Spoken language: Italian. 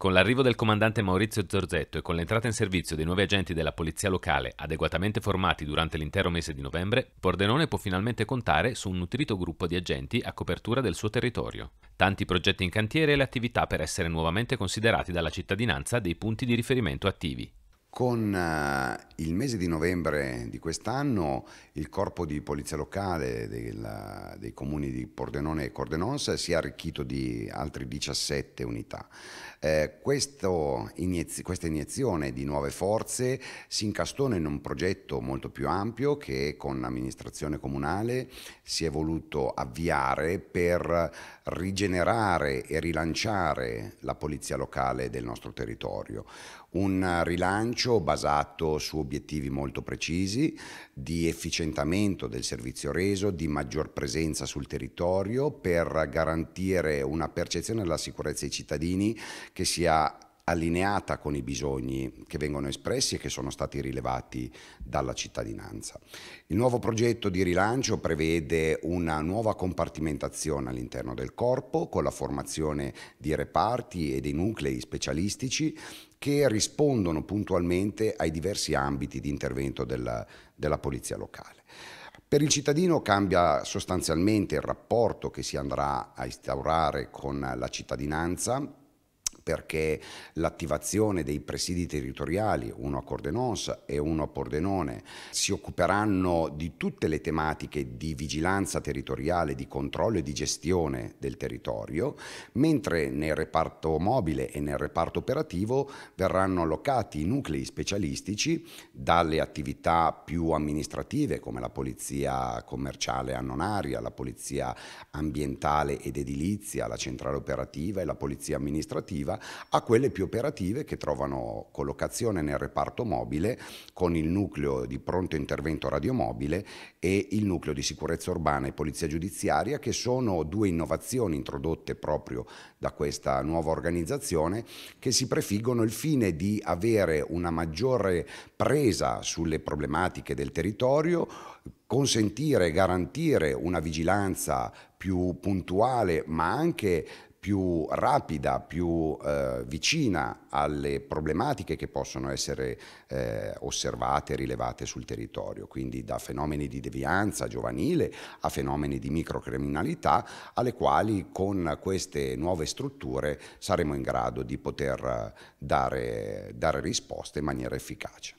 Con l'arrivo del comandante Maurizio Zorzetto e con l'entrata in servizio dei nuovi agenti della polizia locale adeguatamente formati durante l'intero mese di novembre, Pordenone può finalmente contare su un nutrito gruppo di agenti a copertura del suo territorio. Tanti progetti in cantiere e le attività per essere nuovamente considerati dalla cittadinanza dei punti di riferimento attivi. Con eh, il mese di novembre di quest'anno il corpo di polizia locale del, dei comuni di Pordenone e Cordenons si è arricchito di altre 17 unità. Eh, iniez questa iniezione di nuove forze si incastona in un progetto molto più ampio che con l'amministrazione comunale si è voluto avviare per rigenerare e rilanciare la polizia locale del nostro territorio. Un rilancio bilancio basato su obiettivi molto precisi di efficientamento del servizio reso, di maggior presenza sul territorio per garantire una percezione della sicurezza ai cittadini che sia allineata con i bisogni che vengono espressi e che sono stati rilevati dalla cittadinanza. Il nuovo progetto di rilancio prevede una nuova compartimentazione all'interno del corpo con la formazione di reparti e dei nuclei specialistici che rispondono puntualmente ai diversi ambiti di intervento della, della polizia locale. Per il cittadino cambia sostanzialmente il rapporto che si andrà a instaurare con la cittadinanza perché l'attivazione dei presidi territoriali, uno a Cordenons e uno a Pordenone, si occuperanno di tutte le tematiche di vigilanza territoriale, di controllo e di gestione del territorio, mentre nel reparto mobile e nel reparto operativo verranno allocati i nuclei specialistici dalle attività più amministrative come la polizia commerciale a nonaria, la polizia ambientale ed edilizia, la centrale operativa e la polizia amministrativa a quelle più operative che trovano collocazione nel reparto mobile con il nucleo di pronto intervento radiomobile e il nucleo di sicurezza urbana e polizia giudiziaria che sono due innovazioni introdotte proprio da questa nuova organizzazione che si prefiggono il fine di avere una maggiore presa sulle problematiche del territorio consentire e garantire una vigilanza più puntuale ma anche più rapida, più eh, vicina alle problematiche che possono essere eh, osservate e rilevate sul territorio, quindi da fenomeni di devianza giovanile a fenomeni di microcriminalità, alle quali con queste nuove strutture saremo in grado di poter eh, dare, dare risposte in maniera efficace.